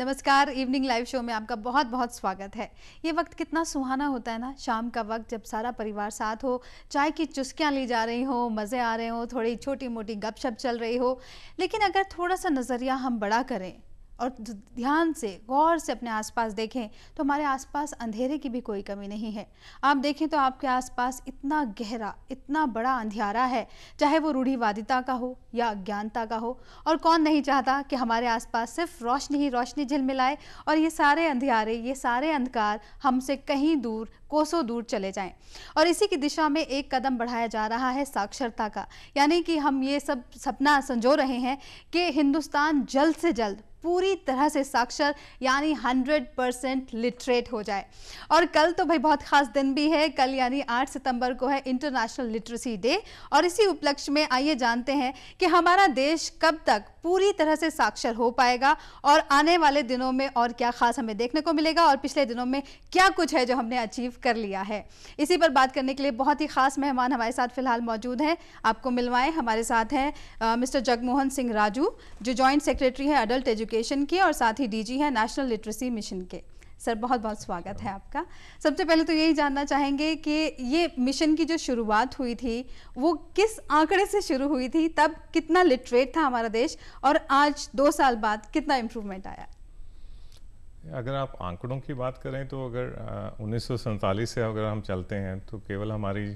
नमस्कार evening live show में आपका बहुत बहुत स्वागत है ये वक्त कितना सुहाना होता है ना शाम का वक्त जब सारा परिवार साथ हो चाय की चुस्कियाँ ली जा रही हो मज़े आ रहे हो थोड़ी छोटी मोटी गपशप चल रही हो लेकिन अगर थोड़ा सा नज़रिया हम बड़ा करें और ध्यान से गौर से अपने आसपास देखें तो हमारे आसपास अंधेरे की भी कोई कमी नहीं है आप देखें तो आपके आसपास इतना गहरा इतना बड़ा अंधेरा है चाहे वो रूढ़िवादिता का हो या अज्ञानता का हो और कौन नहीं चाहता कि हमारे आसपास सिर्फ रोशनी ही रोशनी झिलमिलाए और ये सारे अंधियारे ये सारे अंधकार हमसे कहीं दूर कोसों दूर चले जाएं और इसी की दिशा में एक कदम बढ़ाया जा रहा है साक्षरता का यानी कि हम ये सब सपना संजो रहे हैं कि हिंदुस्तान जल्द से जल्द पूरी तरह से साक्षर यानी 100 परसेंट लिटरेट हो जाए और कल तो भाई बहुत खास दिन भी है कल यानी 8 सितंबर को है इंटरनेशनल लिटरेसी डे और इसी उपलक्ष्य में आइए जानते हैं कि हमारा देश कब तक पूरी तरह से साक्षर हो पाएगा और आने वाले दिनों में और क्या खास हमें देखने को मिलेगा और पिछले दिनों में क्या कुछ है जो हमने अचीव कर लिया है इसी पर बात करने के लिए बहुत ही खास मेहमान हमारे साथ फिलहाल मौजूद हैं आपको मिलवाएं हमारे साथ हैं मिस्टर जगमोहन सिंह राजू जो जॉइंट सेक्रेटरी है अडल्ट एजुकेशन के और साथ ही डी है नेशनल लिटरेसी मिशन के सर बहुत बहुत स्वागत है आपका सबसे पहले तो यही जानना चाहेंगे कि ये मिशन की जो शुरुआत हुई थी वो किस आंकड़े से शुरू हुई थी तब कितना लिटरेट था हमारा देश और आज दो साल बाद कितना इम्प्रूवमेंट आया अगर आप आंकड़ों की बात करें तो अगर उन्नीस से अगर हम चलते हैं तो केवल हमारी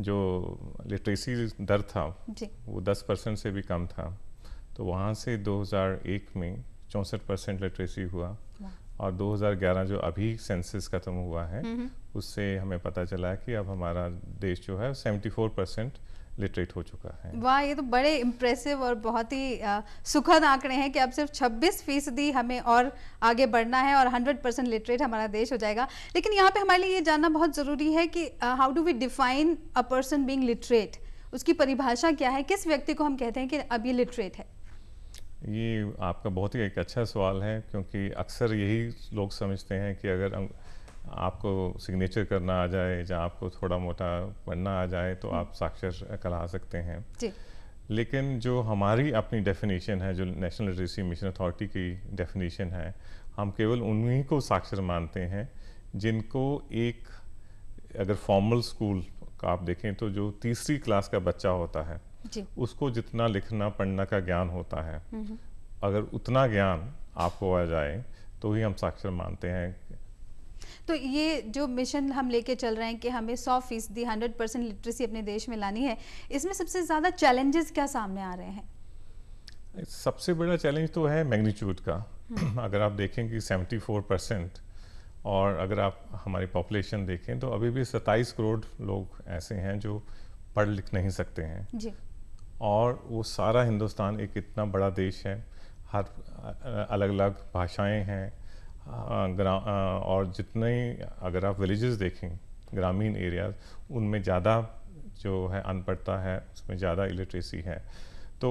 जो लिटरेसी दर था वो 10 परसेंट से भी कम था तो वहाँ से 2001 में चौंसठ परसेंट लिटरेसी हुआ और 2011 जो अभी सेंसिस ख़त्म हुआ है उससे हमें पता चला कि अब हमारा देश जो है 74 परसेंट लिटरेट हो चुका है वाह ये तो बड़े इम्प्रेसिव और बहुत ही सुखद आंकड़े हैं कि अब सिर्फ 26 फीसदी हमें और आगे बढ़ना है और 100 परसेंट लिटरेट हमारा देश हो जाएगा लेकिन यहाँ पे हमारे लिए ये जानना बहुत ज़रूरी है कि how do we define a person being literate उसकी परिभाषा क्या है किस व्यक्ति को हम कहते हैं कि अब ये लिटरेट है ये आपका बहुत ही एक अच्छा सवाल है क्योंकि अक्सर यही लोग समझते हैं कि अगर आपको सिग्नेचर करना आ जाए या आपको थोड़ा मोटा पढ़ना आ जाए तो हम्म। आप साक्षर कहला सकते हैं जी लेकिन जो हमारी अपनी डेफिनेशन है जो नेशनल लिटरेसी मिशन अथॉरिटी की डेफिनेशन है हम केवल उन्हीं को साक्षर मानते हैं जिनको एक अगर फॉर्मल स्कूल का आप देखें तो जो तीसरी क्लास का बच्चा होता है उसको जितना लिखना पढ़ना का ज्ञान होता है हम्म। अगर उतना ज्ञान आपको आ जाए तो ही हम साक्षर मानते हैं तो ये जो मिशन हम लेके चल रहे हैं कि हमें सौ फीसदी हंड्रेड परसेंट लिटरेसी अपने देश में लानी है इसमें सबसे ज़्यादा चैलेंजेस क्या सामने आ रहे हैं सबसे बड़ा चैलेंज तो है मैग्नीट्यूड का हम्म। अगर आप देखें कि 74 परसेंट और अगर आप हमारी पॉपुलेशन देखें तो अभी भी सत्ताईस करोड़ लोग ऐसे हैं जो पढ़ लिख नहीं सकते हैं जी। और वो सारा हिंदुस्तान एक इतना बड़ा देश है हर अलग अलग भाषाएं हैं हाँ, हाँ, और जितने अगर आप विलेजेस देखें ग्रामीण एरियाज उनमें ज़्यादा जो है अनपढ़ता है उसमें ज़्यादा इलिटरेसी है तो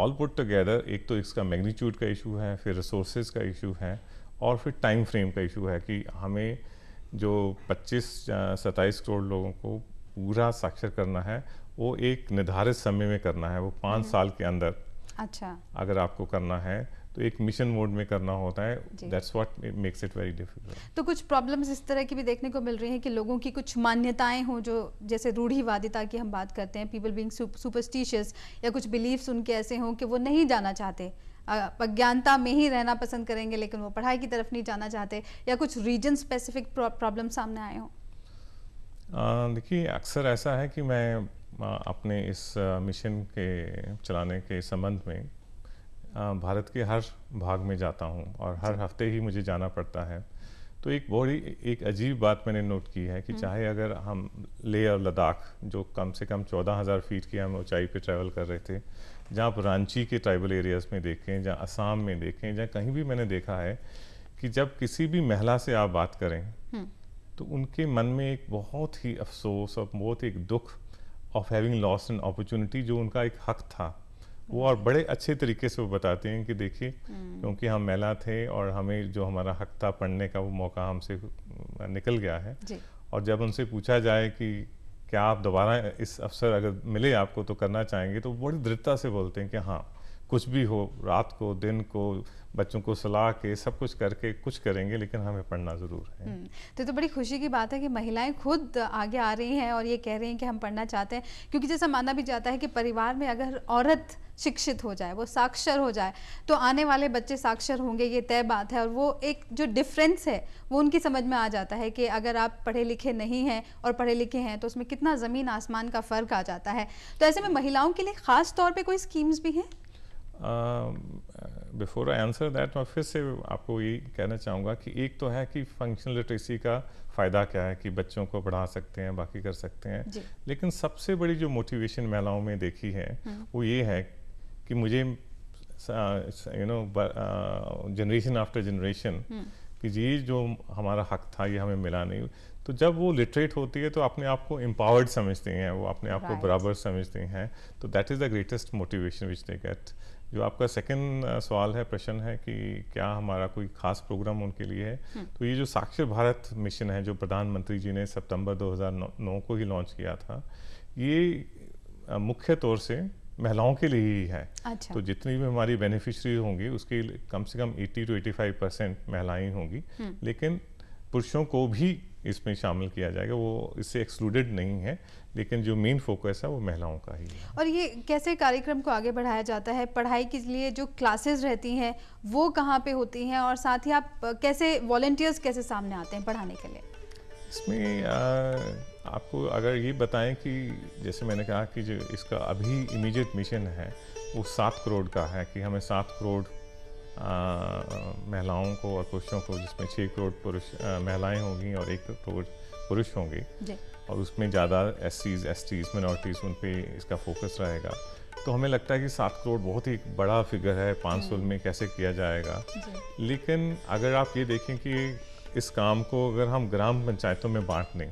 ऑल पुट टुगेदर एक तो इसका मैग्नीट्यूड का इशू है फिर रिसोर्स का इशू है और फिर टाइम फ्रेम का इशू है कि हमें जो 25 सत्ताईस करोड़ लोगों को पूरा साक्षर करना है वो एक निर्धारित समय में करना है वो पाँच हम्म। साल के अंदर अच्छा अगर आपको करना है एक मिशन मोड में करना होता है that's what makes it very difficult तो कुछ प्रॉब्लम्स इस तरह की भी देखने को मिल रही हैं कि लोगों की कुछ मान्यताएं हों जो जैसे रूढ़िवादिता की हम बात करते हैं पीपल बीइंग सुपरस्टिशियस या कुछ बिलीव्स उनके ऐसे हों कि वो नहीं जाना चाहते अज्ञानता में ही रहना पसंद करेंगे लेकिन वो पढ़ाई की तरफ नहीं जाना चाहते या कुछ रीजन स्पेसिफिक प्रॉब्लम सामने आए हों देखिए अक्सर ऐसा है कि मैं अपने इस मिशन के चलाने के संबंध में भारत के हर भाग में जाता हूँ और हर हफ्ते ही मुझे जाना पड़ता है तो एक बड़ी एक अजीब बात मैंने नोट की है कि हम्म। चाहे अगर हम ले और लद्दाख जो कम से कम चौदह हज़ार फीट की हम ऊंचाई पे ट्रैवल कर रहे थे जहाँ आप रांची के ट्राइबल एरियाज़ में देखें जहाँ असम में देखें जहाँ कहीं भी मैंने देखा है कि जब किसी भी महिला से आप बात करें हम्म। तो उनके मन में एक बहुत ही अफसोस और बहुत एक दुख of having loss an opportunity जो उनका एक हक था वो और बड़े अच्छे तरीके से वो बताते हैं कि देखिए हम्म। क्योंकि हम मेला थे और हमें जो हमारा हक था पढ़ने का वो मौका हमसे निकल गया है और जब उनसे पूछा जाए कि क्या आप दोबारा इस अवसर अगर मिले आपको तो करना चाहेंगे तो बड़ी दृढ़ता से बोलते हैं कि हाँ कुछ भी हो रात को दिन को बच्चों को सलाह के सब कुछ करके कुछ करेंगे लेकिन हमें पढ़ना ज़रूर है हम्म, तो तो बड़ी खुशी की बात है कि महिलाएं खुद आगे आ रही हैं और ये कह रही हैं कि हम पढ़ना चाहते हैं क्योंकि जैसा माना भी जाता है कि परिवार में अगर औरत शिक्षित हो जाए वो साक्षर हो जाए तो आने वाले बच्चे साक्षर होंगे ये तय बात है और वो एक जो डिफरेंस है वो उनकी समझ में आ जाता है कि अगर आप पढ़े लिखे नहीं हैं और पढ़े लिखे हैं तो उसमें कितना ज़मीन आसमान का फ़र्क आ जाता है तो ऐसे में महिलाओं के लिए ख़ास तौर पर कोई स्कीम्स भी हैं बिफोर आई आंसर दैट मैं फिर से आपको ये कहना चाहूँगा कि एक तो है कि फंक्शनल लिटरेसी का फ़ायदा क्या है कि बच्चों को पढ़ा सकते हैं बाकी कर सकते हैं लेकिन सबसे बड़ी जो मोटिवेशन महिलाओं में देखी है हम्म। वो ये है कि मुझे you know generation after generation कि ये जो हमारा हक था ये हमें मिला नहीं तो जब वो लिटरेट होती है तो अपने आप को एम्पावर्ड समझते हैं वो अपने आप right. को बराबर समझते हैं तो that is the greatest motivation which they get जो आपका सेकंड uh, सवाल है प्रश्न है कि क्या हमारा कोई खास प्रोग्राम उनके लिए है हम्म। तो ये जो साक्षर भारत मिशन है जो प्रधानमंत्री जी ने सितंबर 2009 को ही लॉन्च किया था ये uh, मुख्य तौर से महिलाओं के लिए ही है अच्छा। तो जितनी भी हमारी बेनिफिशरी होंगी उसके कम से कम 80 टू 85 परसेंट महिलाएं होंगी हम्म। लेकिन पुरुषों को भी इसमें शामिल किया जाएगा वो इससे एक्सक्लूडेड नहीं है लेकिन जो मेन फोकस है वो महिलाओं का ही है और ये कैसे कार्यक्रम को आगे बढ़ाया जाता है पढ़ाई के लिए जो क्लासेस रहती हैं वो कहाँ पे होती हैं और साथ ही आप कैसे वॉल्टियर्स कैसे सामने आते हैं पढ़ाने के लिए इसमें आपको अगर ये बताएं कि जैसे मैंने कहा कि जो इसका अभी इमीडिएट मिशन है वो सात करोड़ का है कि हमें सात करोड़ महिलाओं को और पुरुषों को जिसमें छः करोड़ पुरुष महिलाएं होंगी और एक करोड़ पुरुष होंगे और उसमें ज़्यादा एस सीज एस टीज मिनोरिटीज उन पर इसका फोकस रहेगा तो हमें लगता है कि सात करोड़ बहुत ही बड़ा फिगर है पाँच सौ हम्म। में कैसे किया जाएगा लेकिन अगर आप ये देखें कि इस काम को अगर हम ग्राम पंचायतों में बांट लें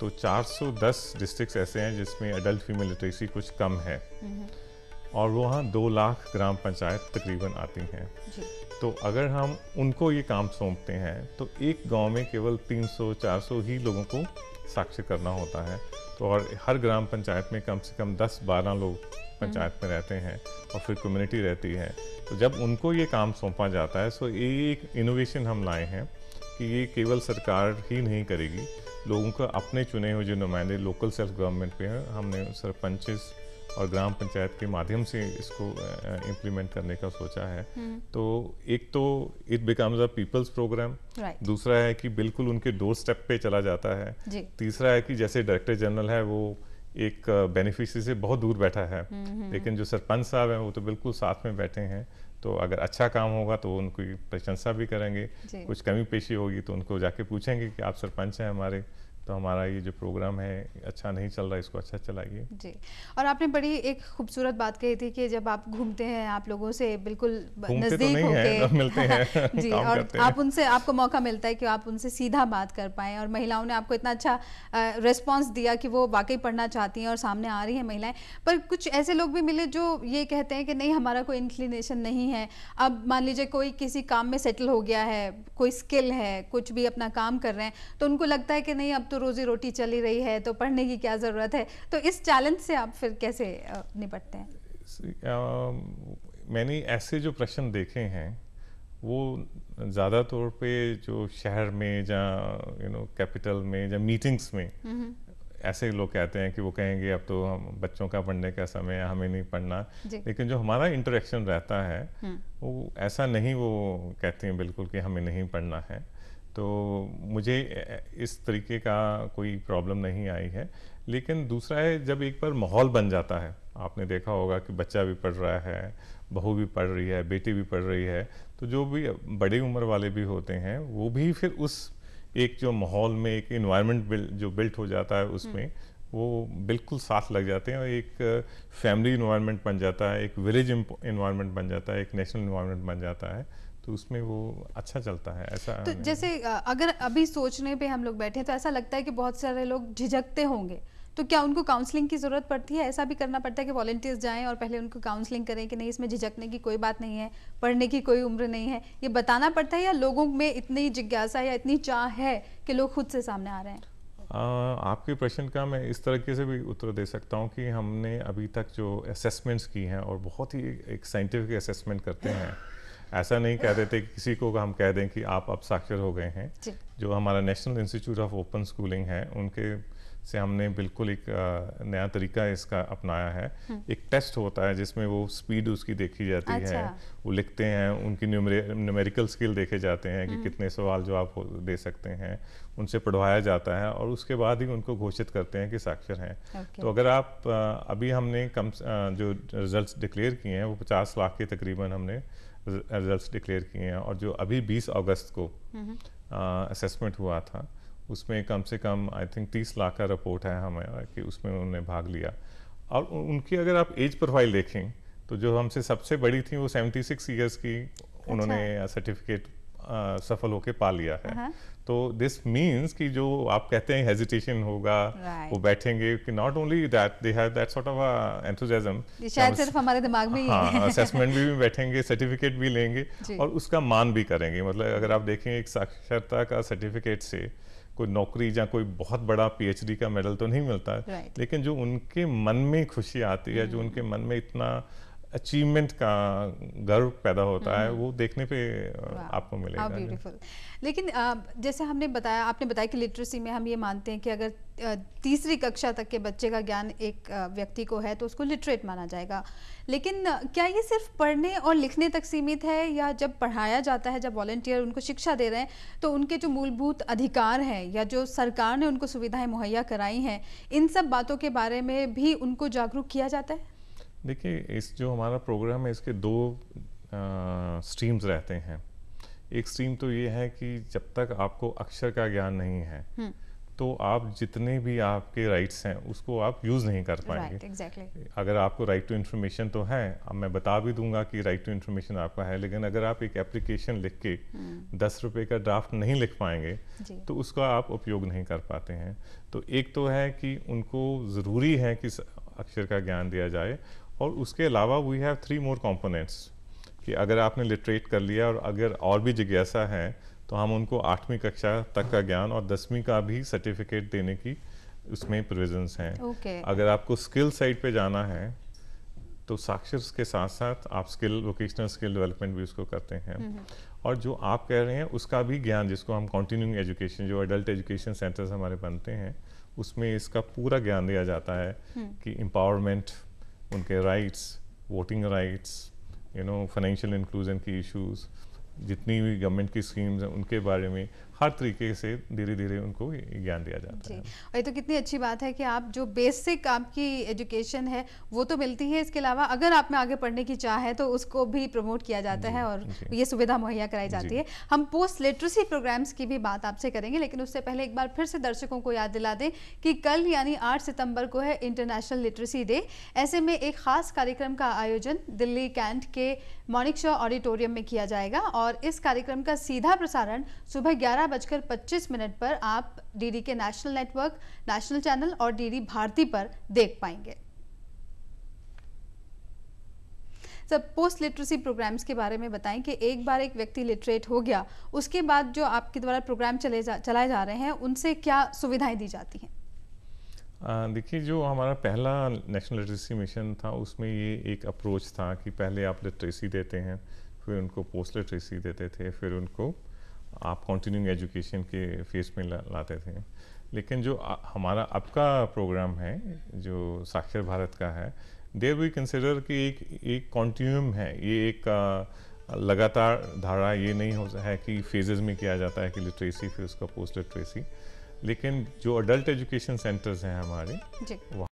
तो 410 डिस्ट्रिक्ट्स ऐसे हैं जिसमें अडल्ट फीमेल लिटरेसी कुछ कम है हम्म, हम्म। और वहाँ दो लाख ग्राम पंचायत तकरीबन आती हैं तो अगर हम उनको ये काम सौंपते हैं तो एक गांव में केवल 300-400 ही लोगों को साक्षर करना होता है तो और हर ग्राम पंचायत में कम से कम 10-12 लोग पंचायत हम्म। में रहते हैं और फिर कम्युनिटी रहती है तो जब उनको ये काम सौंपा जाता है सो तो ये एक इनोवेशन हम लाए हैं कि ये केवल सरकार ही नहीं करेगी लोगों का अपने चुने हुए जो नुमाइंदे लोकल सेल्फ गवर्नमेंट पे हैं हमने सरपंचज़ और ग्राम पंचायत के माध्यम से इसको इम्प्लीमेंट करने का सोचा है हम्म। तो एक तो it becomes a people's programme दूसरा है कि बिल्कुल उनके डोर स्टेप पे चला जाता है तीसरा है कि जैसे डायरेक्टर जनरल है वो एक बेनिफिशरी से बहुत दूर बैठा है हम्म, हम्म, लेकिन जो सरपंच साहब हैं वो तो बिल्कुल साथ में बैठे हैं तो अगर अच्छा काम होगा तो उनकी प्रशंसा भी करेंगे कुछ कमी पेशी होगी तो उनको जाके पूछेंगे कि आप सरपंच हैं हमारे तो हमारा ये जो प्रोग्राम है अच्छा नहीं चल रहा है इसको अच्छा चलाइए जी और आपने बड़ी एक खूबसूरत बात कही थी कि जब आप घूमते हैं आप लोगों से बिल्कुल तो नजदीक तो होके मिलते हैं जी और हैं। आप उनसे आपको मौका मिलता है कि आप उनसे सीधा बात कर पाए और महिलाओं ने आपको इतना अच्छा रिस्पॉन्स दिया कि वो वाकई पढ़ना चाहती हैं और सामने आ रही हैं महिलाएं पर कुछ ऐसे लोग भी मिले जो ये कहते हैं कि नहीं हमारा कोई इंक्लिनेशन नहीं है अब मान लीजिए कोई किसी काम में सेटल हो गया है कोई स्किल है कुछ भी अपना काम कर रहे हैं तो उनको लगता है कि नहीं अब तो रोजी रोटी चली रही है तो पढ़ने की क्या ज़रूरत है तो इस चैलेंज से आप फिर कैसे निपटते हैं um, मैंने ऐसे जो प्रश्न देखे हैं वो ज़्यादा तौर पे जो शहर में या यू नो कैपिटल में या मीटिंग्स में ऐसे लोग कहते हैं कि वो कहेंगे अब तो हम बच्चों का पढ़ने का समय है हमें नहीं पढ़ना लेकिन जो हमारा इंटरेक्शन रहता है हम्म। वो ऐसा नहीं वो कहते हैं बिल्कुल कि हमें नहीं पढ़ना है तो मुझे इस तरीके का कोई प्रॉब्लम नहीं आई है लेकिन दूसरा है जब एक बार माहौल बन जाता है आपने देखा होगा कि बच्चा भी पढ़ रहा है बहू भी पढ़ रही है बेटी भी पढ़ रही है तो जो भी बड़ी उम्र वाले भी होते हैं वो भी फिर उस एक जो माहौल में एक इन्वायरमेंट बिल, जो बिल्ट हो जाता है हम्म। उसमें वो बिल्कुल साथ लग जाते हैं और एक फैमिली इन्वायरमेंट बन जाता है एक विलेज इन्वायरमेंट बन जाता है एक नेशनल इन्वायरमेंट बन जाता है तो उसमें वो अच्छा चलता है ऐसा तो जैसे अगर अभी सोचने पे हम लोग बैठे तो ऐसा लगता है कि बहुत सारे लोग झिझकते होंगे तो क्या उनको काउंसलिंग की ज़रूरत पड़ती है ऐसा भी करना पड़ता है कि वॉलेंटियर्स जाएं और पहले उनको काउंसलिंग करें कि नहीं इसमें झिझकने की कोई बात नहीं है पढ़ने की कोई उम्र नहीं है ये बताना पड़ता है या लोगों में इतनी जिज्ञासा या इतनी चाह है कि लोग खुद से सामने आ रहे हैं आपके प्रश्न का मैं इस तरीके से भी उत्तर दे सकता हूँ कि हमने अभी तक जो असेसमेंट्स की हैं और बहुत ही एक साइंटिफिक असेसमेंट करते हैं ऐसा नहीं कहते थे कि किसी को हम कह दें कि आप अब साक्षर हो गए हैं जो हमारा National Institute of Open Schooling है उनके से हमने बिल्कुल एक नया तरीका इसका अपनाया है हम्म। एक टेस्ट होता है जिसमें वो स्पीड उसकी देखी जाती अच्छा। है वो लिखते हैं उनकी न्यूमेरिकल स्किल देखे जाते हैं कि हम्म। कितने सवाल जवाब दे सकते हैं उनसे पढ़वाया जाता है और उसके बाद ही उनको घोषित करते हैं कि साक्षर हैं तो अगर आप अभी हमने कम जो रिजल्ट डिक्लेयर किए हैं वो पचास लाख के तकरीबन हमने रिजल्ट डिक्लेयर किए हैं और जो अभी बीस अगस्त को हम्म। असेसमेंट हुआ था उसमें कम से कम आई थिंक तीस लाख का रिपोर्ट है हमारा कि उसमें उन्होंने भाग लिया और उनकी अगर आप एज प्रोफाइल देखें तो जो हमसे सबसे बड़ी थी वो 76 इयर्स की अच्छा। उन्होंने सर्टिफिकेट uh, uh, सफल होके पा लिया है uh-huh. तो दिस मीन्स कि जो आप कहते हैं हेजिटेशन होगा वो बैठेंगे कि not only that they have that sort of enthusiasm शायद सिर्फ हमारे दिमाग में हाँ ही असेसमेंट भी, भी बैठेंगे सर्टिफिकेट भी लेंगे और उसका मान भी करेंगे मतलब अगर आप देखें एक साक्षरता का सर्टिफिकेट से कोई नौकरी या कोई बहुत बड़ा पीएचडी का मेडल तो नहीं मिलता है right. लेकिन जो उनके मन में खुशी आती है जो hmm. उनके मन में इतना अचीवमेंट का गर्व पैदा होता है वो हम्म। देखने पे आपको मिलेगा ब्यूटीफुल लेकिन जैसे हमने बताया आपने बताया कि लिटरेसी में हम ये मानते हैं कि अगर तीसरी कक्षा तक के बच्चे का ज्ञान एक व्यक्ति को है तो उसको लिटरेट माना जाएगा लेकिन क्या ये सिर्फ पढ़ने और लिखने तक सीमित है या जब पढ़ाया जाता है जब वॉल्टियर उनको शिक्षा दे रहे हैं तो उनके जो मूलभूत अधिकार हैं या जो सरकार ने उनको सुविधाएं मुहैया कराई हैं इन सब बातों के बारे में भी उनको जागरूक किया जाता है देखिए इस जो हमारा प्रोग्राम है इसके दो आ, स्ट्रीम्स रहते हैं एक स्ट्रीम तो ये है कि जब तक आपको अक्षर का ज्ञान नहीं है हम्म। तो आप जितने भी आपके राइट्स हैं उसको आप यूज़ नहीं कर पाएंगे right, exactly. अगर आपको राइट टू इन्फॉर्मेशन तो है अब मैं बता भी दूंगा कि राइट टू इन्फॉर्मेशन आपका है लेकिन अगर आप एक एप्लीकेशन लिख के हम्म। दस रुपए का ड्राफ्ट नहीं लिख पाएंगे तो उसका आप उपयोग नहीं कर पाते हैं तो एक तो है कि उनको ज़रूरी है कि अक्षर का ज्ञान दिया जाए और उसके अलावा we have three more components कि अगर आपने लिटरेट कर लिया और अगर और भी जिज्ञासा है तो हम उनको आठवीं कक्षा तक का ज्ञान और दसवीं का भी सर्टिफिकेट देने की उसमें प्रोविजंस हैं okay. अगर आपको स्किल साइड पे जाना है तो साक्षर के साथ साथ आप स्किल वोकेशनल स्किल डेवलपमेंट भी उसको करते हैं हम्म, हम्म। और जो आप कह रहे हैं उसका भी ज्ञान जिसको हम कॉन्टीन्यूइंग एजुकेशन जो एडल्ट एजुकेशन सेंटर्स हमारे बनते हैं उसमें इसका पूरा ज्ञान दिया जाता है हम्म। कि एम्पावरमेंट उनके rights voting rights you know financial inclusion की इश्यूज़ जितनी भी गवर्नमेंट की स्कीम्स हैं उनके बारे में हर तरीके से धीरे धीरे उनको ज्ञान दिया जाता है और ये तो कितनी अच्छी बात है कि आप जो बेसिक आपकी एजुकेशन है वो तो मिलती है इसके अलावा अगर आप में आगे पढ़ने की चाह है तो उसको भी प्रमोट किया जाता है और ये सुविधा मुहैया कराई जाती है हम पोस्ट लिटरेसी प्रोग्राम्स की भी बात आपसे करेंगे लेकिन उससे पहले एक बार फिर से दर्शकों को याद दिला दें कि कल यानी आठ सितम्बर को है इंटरनेशनल लिटरेसी डे ऐसे में एक खास कार्यक्रम का आयोजन दिल्ली कैंट के मॉनिक शॉ ऑडिटोरियम में किया जाएगा और और इस कार्यक्रम का सीधा प्रसारण सुबह ग्यारह बजकर पच्चीस मिनट पर आप डीडी के नेशनल नेटवर्क नेशनल चैनल और डीडी भारती पर देख पाएंगे सब पोस्ट लिटरेसी प्रोग्राम्स के बारे में बताएं कि एक बार एक व्यक्ति लिटरेट हो गया उसके बाद जो आपके द्वारा प्रोग्राम चले जा चलाए जा रहे हैं उनसे क्या सुविधाएं दी जाती हैं देखिए जो हमारा पहला नेशनल लिटरेसी मिशन था उसमें ये एक अप्रोच था कि पहले आप लिटरेसी देते हैं फिर उनको पोस्ट लिटरेसी देते थे फिर उनको आप कंटिन्यूइंग एजुकेशन के फेस में ला, लाते थे लेकिन जो आ, हमारा अब का प्रोग्राम है जो साक्षर भारत का है देर वी कंसिडर कि एक एक कॉन्टीन्यूम है ये एक आ, लगातार धारा ये नहीं हो है कि फेजेस में किया जाता है कि लिटरेसी फिर उसका पोस्ट लिटरेसी लेकिन जो अडल्ट एजुकेशन सेंटर्स हैं हमारे वहाँ